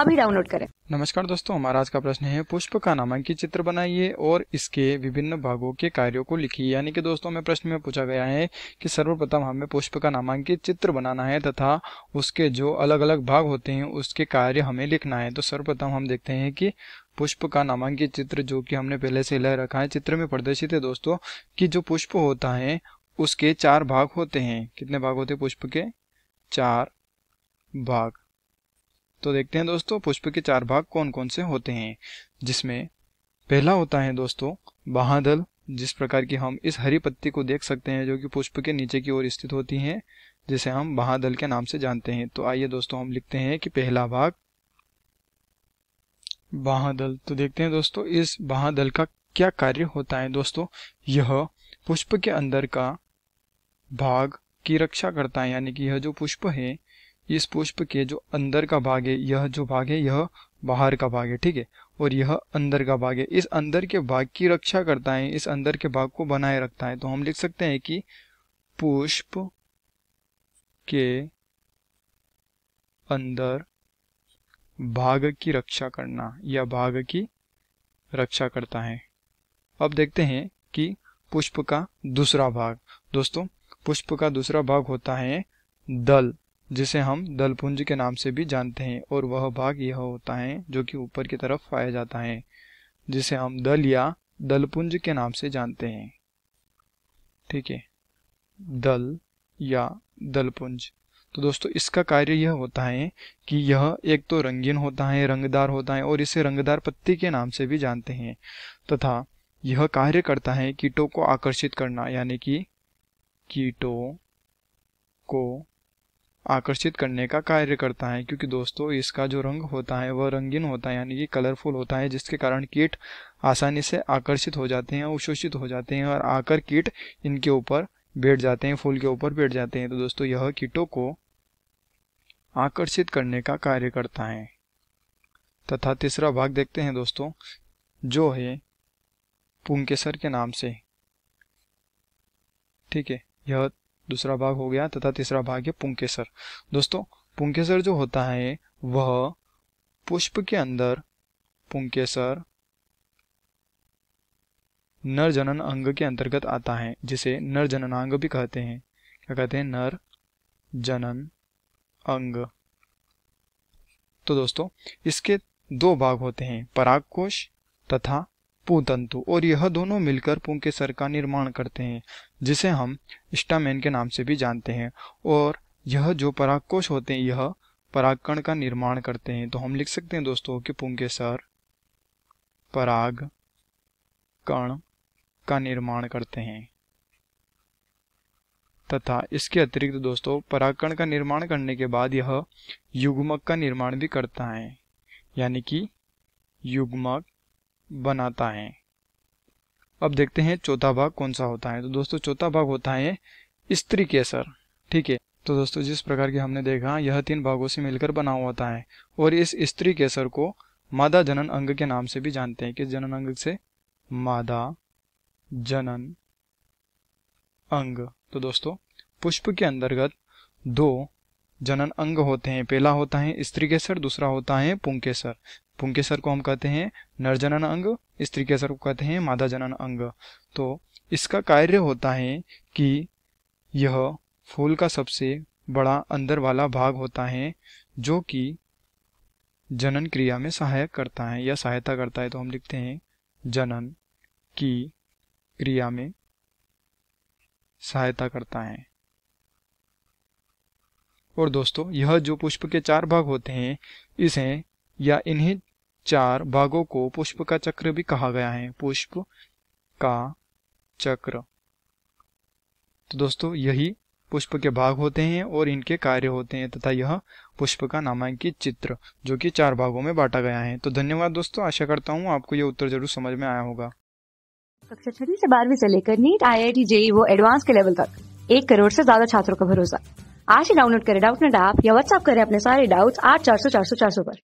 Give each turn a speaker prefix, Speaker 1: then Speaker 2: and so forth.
Speaker 1: अभी डाउनलोड करें नमस्कार दोस्तों हमारा आज का प्रश्न है पुष्प का नामांकित चित्र बनाइए और इसके विभिन्न भागों के कार्यों को लिखिए यानी कि दोस्तों हमें प्रश्न में पूछा गया है कि सर्वप्रथम हमें पुष्प का नामांकित चित्र बनाना है तथा उसके जो अलग अलग भाग होते हैं उसके कार्य हमें लिखना है तो सर्वप्रथम हम देखते हैं कि पुष्प का नामांकित चित्र जो कि हमने पहले से ले रखा है चित्र में प्रदर्शित है दोस्तों की जो पुष्प होता है उसके चार भाग होते हैं कितने भाग होते हैं पुष्प के चार भाग तो देखते हैं दोस्तों पुष्प के चार भाग कौन कौन से होते हैं जिसमें पहला होता है दोस्तों बहादल जिस प्रकार की हम इस हरी पत्ती को देख सकते हैं जो कि पुष्प के नीचे की ओर स्थित होती है जिसे हम बहादल के नाम से जानते हैं तो आइए दोस्तों हम लिखते हैं कि पहला भाग बहादल तो देखते हैं दोस्तों इस बहादल का क्या कार्य होता है दोस्तों यह पुष्प के अंदर का भाग की रक्षा करता है यानी कि यह जो पुष्प है इस पुष्प के जो अंदर का भाग है यह जो भाग है यह बाहर का भाग है ठीक है और यह अंदर का भाग है इस अंदर के भाग की रक्षा करता है इस अंदर के भाग को बनाए रखता है तो हम लिख सकते हैं कि पुष्प के अंदर भाग की रक्षा करना या भाग की रक्षा करता है अब देखते हैं कि पुष्प का दूसरा भाग दोस्तों पुष्प का दूसरा भाग होता है दल जिसे हम दलपुंज के नाम से भी जानते हैं और वह भाग यह होता है जो कि ऊपर की तरफ पाया जाता है जिसे हम दल या दलपुंज के नाम से जानते हैं ठीक है दल या दलपुंज तो दोस्तों इसका कार्य यह होता है कि यह एक तो रंगीन होता है रंगदार होता है और इसे रंगदार पत्ती के नाम से भी जानते हैं तथा यह कार्य करता है कीटों को आकर्षित करना यानी कि कीटों को आकर्षित करने का कार्य करता है क्योंकि दोस्तों इसका जो रंग होता है वह रंगीन होता है यानी कि कलरफुल होता है जिसके कारण कीट आसानी से आकर्षित हो जाते हैं उशोषित हो जाते हैं और आकर कीट इनके ऊपर बैठ जाते हैं फूल के ऊपर बैठ जाते हैं तो दोस्तों यह कीटों को आकर्षित करने का कार्य करता है तथा तीसरा भाग देखते हैं दोस्तों जो है पुंकेसर के नाम से ठीक है यह दूसरा भाग हो गया तथा तीसरा भाग है पुंकेसर दोस्तों पुंकेसर जो होता है वह पुष्प के अंदर पुंकेसर नर जनन अंग के अंतर्गत आता है जिसे नर जननांग भी कहते हैं क्या कहते हैं नर जनन अंग तो दोस्तों इसके दो भाग होते हैं पराग कोश तथा पूतंतु और यह दोनों मिलकर पुंकेसर का निर्माण करते हैं जिसे हम स्टामेन के नाम से भी जानते हैं और यह जो परागकोश होते हैं यह परागकण का निर्माण करते हैं तो हम लिख सकते हैं दोस्तों कि सर पराग कण का निर्माण करते हैं तथा इसके अतिरिक्त दोस्तों परागकण का निर्माण करने के बाद यह युग्मक का निर्माण भी करता है यानी कि युग्मक बनाता है अब देखते हैं चौथा भाग कौन सा होता है तो दोस्तों चौथा भाग होता है स्त्री केसर ठीक है तो दोस्तों जिस प्रकार की हमने देखा यह तीन भागों से मिलकर बना होता है और इस स्त्री केसर को मादा जनन अंग के नाम से भी जानते हैं किस जनन अंग से मादा जनन अंग तो दोस्तों पुष्प के अंतर्गत दो जनन अंग होते हैं पहला होता है स्त्री केसर दूसरा होता है पुंकेसर पुंकेसर को हम कहते हैं नरजनन अंग स्त्री केसर को कहते हैं मादा जनन अंग तो इसका कार्य होता है कि यह फूल का सबसे बड़ा अंदर वाला भाग होता है जो कि जनन क्रिया में सहायक करता है या सहायता करता है तो हम लिखते हैं जनन की क्रिया में सहायता करता है और दोस्तों यह जो पुष्प के चार भाग होते हैं इसे या इन्हीं चार भागों को पुष्प का चक्र भी कहा गया है पुष्प का चक्र तो दोस्तों यही पुष्प के भाग होते हैं और इनके कार्य होते हैं तथा यह पुष्प का नामांकित चित्र जो कि चार भागों में बांटा गया है तो धन्यवाद दोस्तों आशा करता हूँ आपको यह उत्तर जरूर समझ में आया होगा कक्षा छठी से बारहवीं से लेकर NEET I I T JEE वो एडवांस के लेवल तक एक करोड़ से ज्यादा छात्रों का भरोसा आज ही डाउनलोड करें डाउट नेट ऐप या व्हाट्सअप करें अपने सारे डाउट्स आठ चार सौ चार सौ चार सौ पर